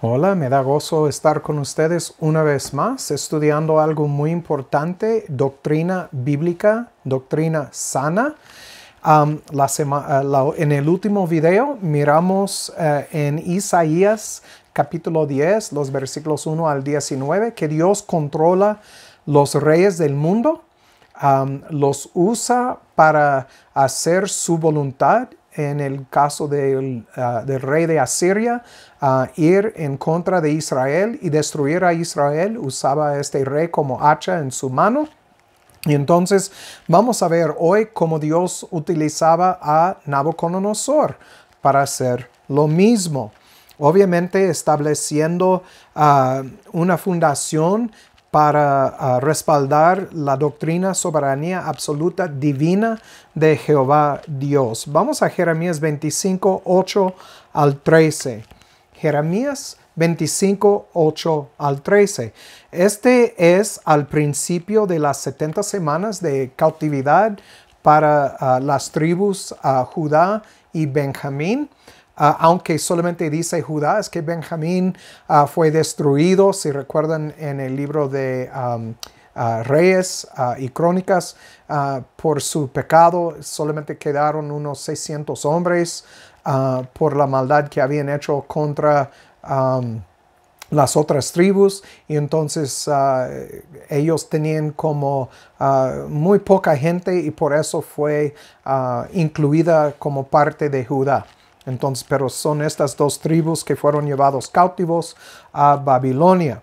Hola, me da gozo estar con ustedes una vez más estudiando algo muy importante, doctrina bíblica, doctrina sana. Eh, en el último video miramos eh, en Isaías capítulo 10, los versículos 1 al 19, que Dios controla los reyes del mundo, los usa para hacer su voluntad en el caso del, ah, rey de Asiria, ah, ir en contra de Israel y destruir a Israel. Usaba este rey como hacha en su mano. Y entonces vamos a ver hoy cómo Dios utilizaba a Nabucodonosor para hacer lo mismo. Obviamente estableciendo ah, una fundación para ah, respaldar la doctrina soberanía absoluta divina de Jehová Dios. Vamos a Jeremías 25, 8 al 13. Jeremías 25, 8 al 13. Este es al principio de las 70 semanas de cautividad para ah, las tribus a ah, Judá y Benjamín. Ah, aunque solamente dice Judá, es que Benjamín ah, fue destruido, si recuerdan en el libro de ah, Reyes y Crónicas, por su pecado solamente quedaron unos 600 hombres por la maldad que habían hecho contra... las otras tribus y entonces ellos tenían como muy poca gente y por eso fue incluida como parte de Judá. Entonces, pero son estas dos tribus que fueron llevados cautivos a Babilonia.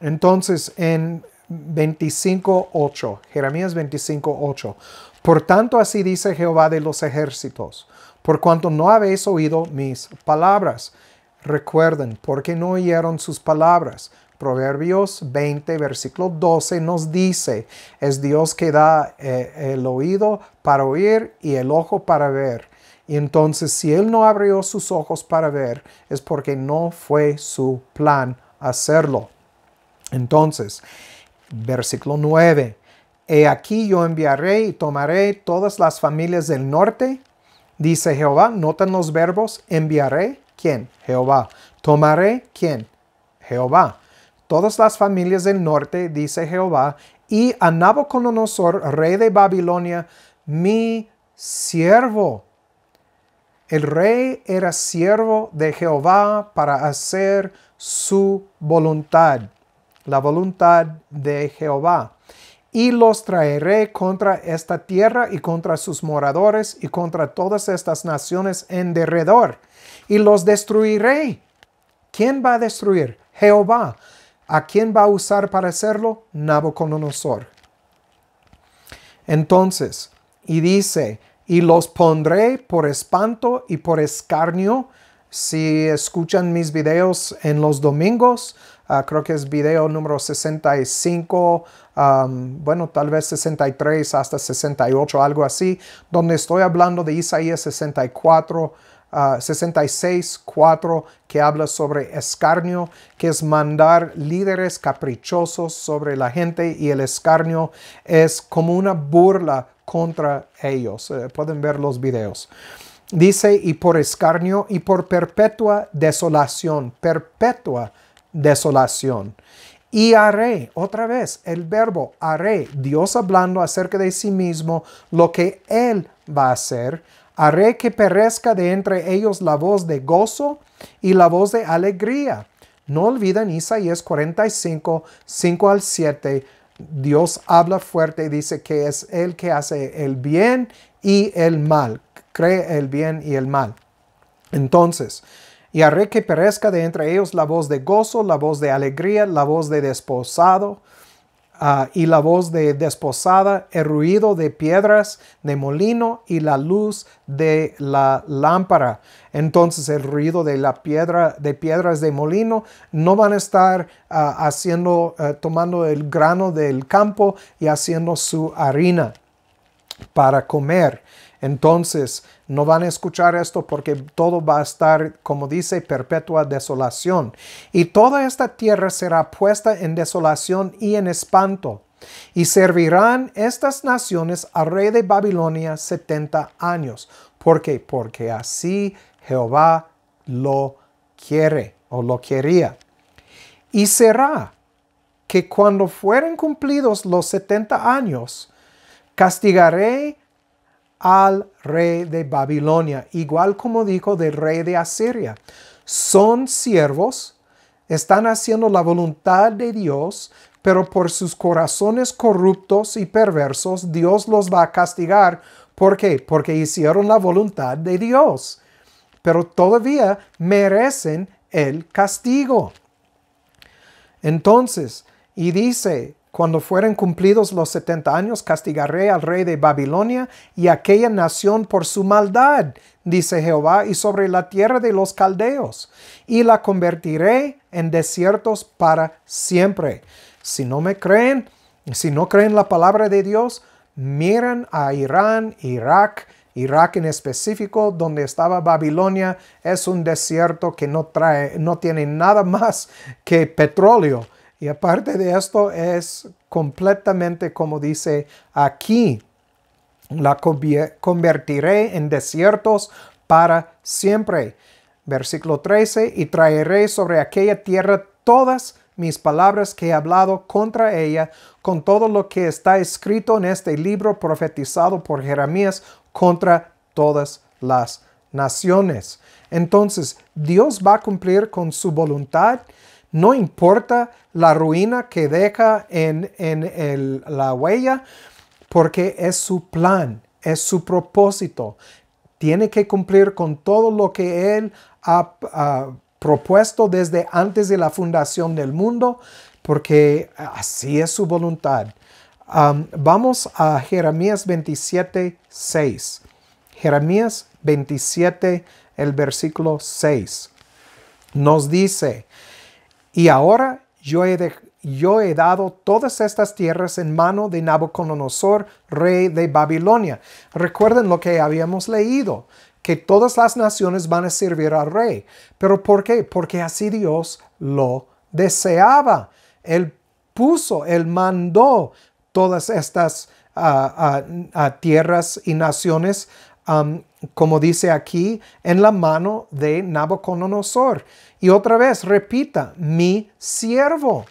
Entonces, en 25.8, Jeremías 25.8, por tanto así dice Jehová de los ejércitos, por cuanto no habéis oído mis palabras. Recuerden, porque no oyeron sus palabras. Proverbios 20, versículo 12 nos dice, es Dios que da eh, el oído para oír y el ojo para ver y entonces si él no abrió sus ojos para ver, es porque no fue su plan hacerlo. Entonces, versículo 9. He aquí yo enviaré y tomaré todas las familias del norte, dice Jehová. Notan los verbos, enviaré, ¿quién? Jehová. Tomaré, ¿quién? Jehová. Todas las familias del norte, dice Jehová, y a Nabucodonosor, rey de Babilonia, mi siervo, el rey era siervo de Jehová para hacer su voluntad, la voluntad de Jehová. Y los traeré contra esta tierra y contra sus moradores y contra todas estas naciones en derredor. Y los destruiré. ¿Quién va a destruir? Jehová. ¿A quién va a usar para hacerlo? Nabucodonosor. Entonces, y dice, y los pondré por espanto y por escarnio. Si escuchan mis videos en los domingos, ah, creo que es video número 65, bueno, tal vez 63 hasta 68, algo así, donde estoy hablando de Isaías 64. 66, 4, que habla sobre escarnio, que es mandar líderes caprichosos sobre la gente y el escarnio es como una burla contra ellos. Eh, pueden ver los videos. Dice, y por escarnio y por perpetua desolación, perpetua desolación. Y haré, otra vez, el verbo haré, Dios hablando acerca de sí mismo, lo que Él va a hacer. Haré que perezca de entre ellos la voz de gozo y la voz de alegría. No olviden Isaías 45, 5 al 7, Dios habla fuerte y dice que es el que hace el bien y el mal. Cree el bien y el mal. Entonces, y haré que perezca de entre ellos la voz de gozo, la voz de alegría, la voz de desposado, Ah, y la voz de desposada, el ruido de piedras de molino y la luz de la lámpara. Entonces el ruido de la piedra de piedras de molino no van a estar ah, haciendo ah, tomando el grano del campo y haciendo su harina para comer. Entonces no van a escuchar esto porque todo va a estar, como dice, perpetua desolación. Y toda esta tierra será puesta en desolación y en espanto. Y servirán estas naciones al rey de Babilonia setenta años. ¿Por qué? Porque así Jehová lo quiere o lo quería. Y será que cuando fueren cumplidos los setenta años, castigaré al rey de Babilonia, igual como dijo del rey de Asiria. Son siervos, están haciendo la voluntad de Dios, pero por sus corazones corruptos y perversos, Dios los va a castigar. ¿Por qué? Porque hicieron la voluntad de Dios, pero todavía merecen el castigo. Entonces, y dice, cuando fueren cumplidos los setenta años, castigaré al rey de Babilonia y aquella nación por su maldad, dice Jehová, y sobre la tierra de los caldeos, y la convertiré en desiertos para siempre. Si no me creen, si no creen la palabra de Dios, miren a Irán, Irak, Irak en específico, donde estaba Babilonia, es un desierto que no trae, no tiene nada más que petróleo. Y aparte de esto es completamente como dice aquí, la convertiré en desiertos para siempre. Versículo 13, y traeré sobre aquella tierra todas mis palabras que he hablado contra ella, con todo lo que está escrito en este libro profetizado por Jeremías contra todas las naciones. Entonces, Dios va a cumplir con su voluntad no importa la ruina que deja en, la huella, porque es su plan, es su propósito. Tiene que cumplir con todo lo que Él ha, propuesto desde antes de la fundación del mundo, porque así es su voluntad. vamos a Jeremías 27, 6. Jeremías 27, el versículo 6. Nos dice, y ahora yo he, yo he dado todas estas tierras en mano de Nabucodonosor, rey de Babilonia. Recuerden lo que habíamos leído, que todas las naciones van a servir al rey. ¿Pero por qué? Porque así Dios lo deseaba. Él puso, él mandó todas estas ah, ah, ah, tierras y naciones como dice aquí, en la mano de Nabucodonosor. Y otra vez, repita, mi siervo.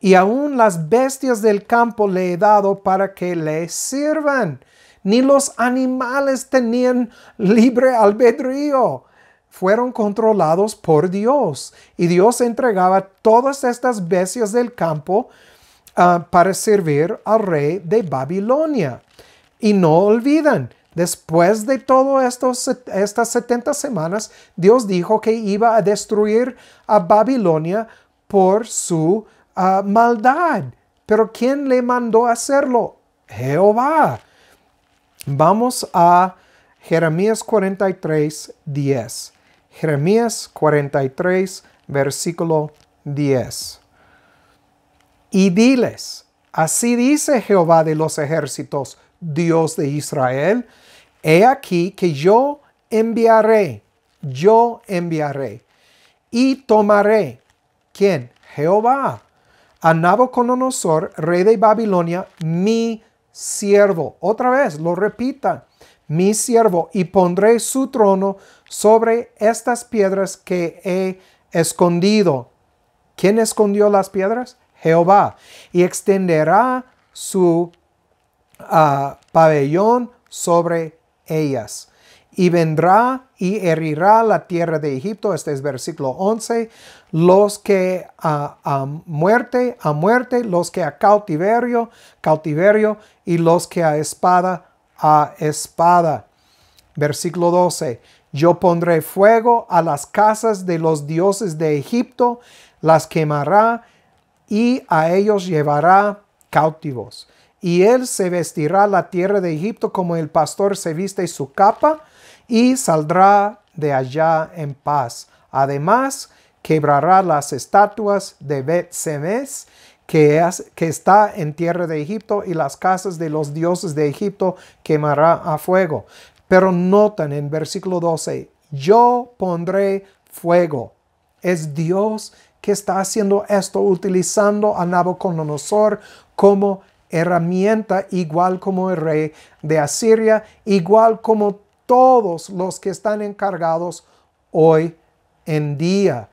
Y aún las bestias del campo le he dado para que le sirvan. Ni los animales tenían libre albedrío. Fueron controlados por Dios. Y Dios entregaba todas estas bestias del campo ah, para servir al rey de Babilonia. Y no olvidan, Después de todas estas 70 semanas, Dios dijo que iba a destruir a Babilonia por su ah, maldad. Pero ¿quién le mandó hacerlo? Jehová. Vamos a Jeremías 43, 10. Jeremías 43, versículo 10. Y diles, así dice Jehová de los ejércitos, Dios de Israel, he aquí que yo enviaré, yo enviaré y tomaré. ¿Quién? Jehová. A Nabucodonosor, rey de Babilonia, mi siervo. Otra vez, lo repita. Mi siervo, y pondré su trono sobre estas piedras que he escondido. ¿Quién escondió las piedras? Jehová. Y extenderá su ah, pabellón sobre ellas. Y vendrá y herirá la tierra de Egipto, este es versículo 11, los que a, muerte, a muerte, los que a cautiverio, cautiverio, y los que a espada, a espada. Versículo 12, yo pondré fuego a las casas de los dioses de Egipto, las quemará y a ellos llevará cautivos y él se vestirá la tierra de Egipto como el pastor se viste su capa y saldrá de allá en paz. Además, quebrará las estatuas de bet -Semes, que, está en tierra de Egipto y las casas de los dioses de Egipto quemará a fuego. Pero notan en versículo 12, yo pondré fuego. Es Dios que está haciendo esto, utilizando a Nabucodonosor como herramienta igual como el rey de Asiria, igual como todos los que están encargados hoy en día.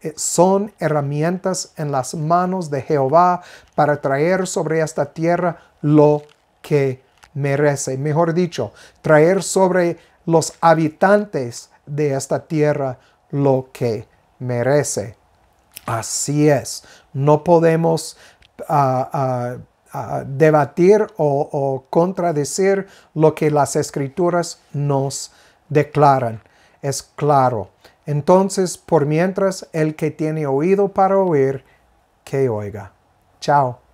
Eh, son herramientas en las manos de Jehová para traer sobre esta tierra lo que merece. Mejor dicho, traer sobre los habitantes de esta tierra lo que merece. Así es, no podemos ah, ah, debatir o, contradecir lo que las escrituras nos declaran. Es claro. Entonces, por mientras, el que tiene oído para oír, que oiga. Chao.